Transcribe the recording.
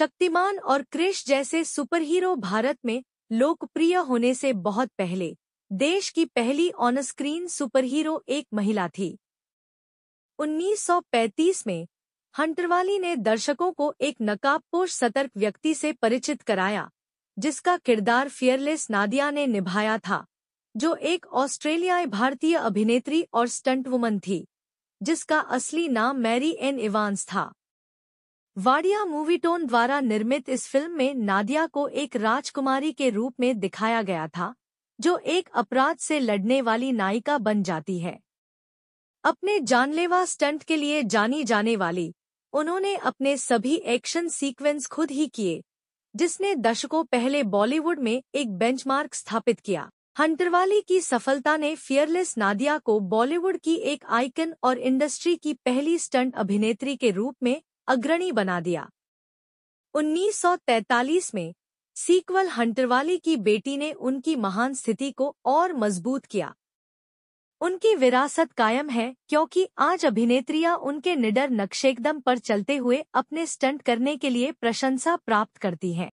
शक्तिमान और क्रिश जैसे सुपरहीरो भारत में लोकप्रिय होने से बहुत पहले देश की पहली ऑन स्क्रीन सुपरहीरो एक महिला थी 1935 में हंटरवाली ने दर्शकों को एक नकाबपोश सतर्क व्यक्ति से परिचित कराया जिसका किरदार फियरलेस नादिया ने निभाया था जो एक ऑस्ट्रेलियाई भारतीय अभिनेत्री और स्टंटवुमन थी जिसका असली नाम मैरी एन इवांस था वाडिया मूवीटोन द्वारा निर्मित इस फिल्म में नादिया को एक राजकुमारी के रूप में दिखाया गया था जो एक अपराध से लड़ने वाली नायिका बन जाती है अपने जानलेवा स्टंट के लिए जानी जाने वाली उन्होंने अपने सभी एक्शन सीक्वेंस खुद ही किए जिसने दशकों पहले बॉलीवुड में एक बेंचमार्क स्थापित किया हंटरवाली की सफलता ने फियरलेस नादिया को बॉलीवुड की एक आइकन और इंडस्ट्री की पहली स्टंट अभिनेत्री के रूप में अग्रणी बना दिया 1943 में सीक्वल हंटरवाले की बेटी ने उनकी महान स्थिति को और मजबूत किया उनकी विरासत कायम है क्योंकि आज अभिनेत्रियां उनके निडर नक्शेकदम पर चलते हुए अपने स्टंट करने के लिए प्रशंसा प्राप्त करती हैं